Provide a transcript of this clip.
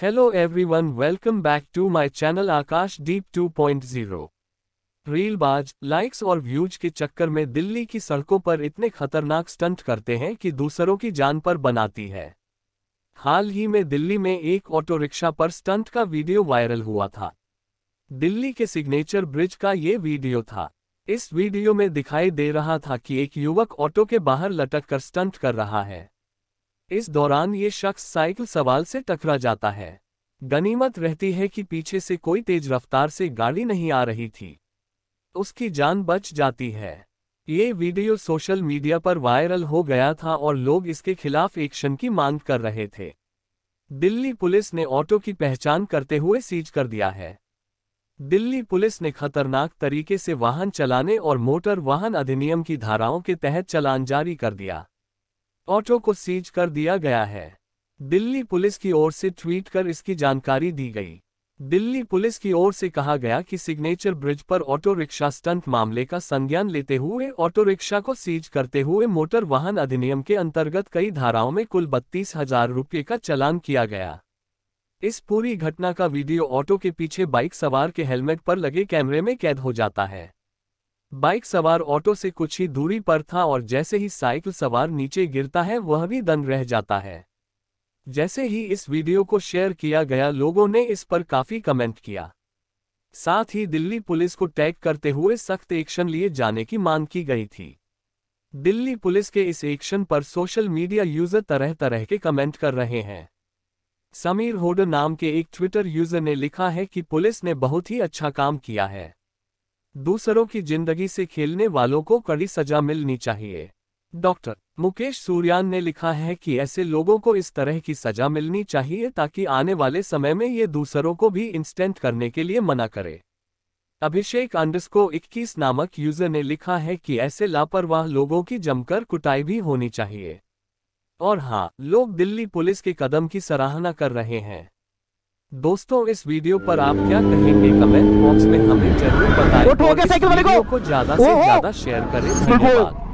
Hello everyone welcome back to my channel Akash Deep 2.0 रीलबाज likes और views के चक्कर में दिल्ली की सड़कों पर इतने खतरनाक स्टंट करते हैं कि दूसरों की जान पर बनाती है हाल ही में दिल्ली में एक ऑटो रिक्शा पर स्टंट का वीडियो वायरल हुआ था दिल्ली के सिग्नेचर ब्रिज का ये वीडियो था इस वीडियो में दिखाई दे रहा था कि एक युवक ऑटो के बाहर लटक कर स्टंट कर रहा है इस दौरान ये शख्स साइकिल सवाल से टकरा जाता है गनीमत रहती है कि पीछे से कोई तेज रफ्तार से गाड़ी नहीं आ रही थी उसकी जान बच जाती है ये वीडियो सोशल मीडिया पर वायरल हो गया था और लोग इसके खिलाफ एक्शन की मांग कर रहे थे दिल्ली पुलिस ने ऑटो की पहचान करते हुए सीज कर दिया है दिल्ली पुलिस ने खतरनाक तरीके से वाहन चलाने और मोटर वाहन अधिनियम की धाराओं के तहत चलान जारी कर दिया ऑटो को सीज कर दिया गया है दिल्ली पुलिस की ओर से ट्वीट कर इसकी जानकारी दी गई दिल्ली पुलिस की ओर से कहा गया कि सिग्नेचर ब्रिज पर ऑटो रिक्शा स्टंट मामले का संज्ञान लेते हुए ऑटो रिक्शा को सीज करते हुए मोटर वाहन अधिनियम के अंतर्गत कई धाराओं में कुल बत्तीस हजार रुपये का चलान किया गया इस पूरी घटना का वीडियो ऑटो के पीछे बाइक सवार के हेलमेट पर लगे कैमरे में कैद हो जाता है बाइक सवार ऑटो से कुछ ही दूरी पर था और जैसे ही साइकिल सवार नीचे गिरता है वह भी दन रह जाता है जैसे ही इस वीडियो को शेयर किया गया लोगों ने इस पर काफी कमेंट किया साथ ही दिल्ली पुलिस को टैग करते हुए सख्त एक्शन लिए जाने की मांग की गई थी दिल्ली पुलिस के इस एक्शन पर सोशल मीडिया यूजर तरह तरह के कमेंट कर रहे हैं समीर होड नाम के एक ट्विटर यूजर ने लिखा है कि पुलिस ने बहुत ही अच्छा काम किया है दूसरों की जिंदगी से खेलने वालों को कड़ी सजा मिलनी चाहिए डॉक्टर मुकेश सूर्यान ने लिखा है कि ऐसे लोगों को इस तरह की सजा मिलनी चाहिए ताकि आने वाले समय में ये दूसरों को भी इंस्टेंट करने के लिए मना करे अभिषेक अंडस्को इक्कीस नामक यूजर ने लिखा है कि ऐसे लापरवाह लोगों की जमकर कुटाई भी होनी चाहिए और हाँ लोग दिल्ली पुलिस के कदम की सराहना कर रहे हैं दोस्तों इस वीडियो पर आप क्या कहेंगे कमेंट बॉक्स में हमें जरूर बताएं और को ज्यादा से ज्यादा शेयर करें धन्यवाद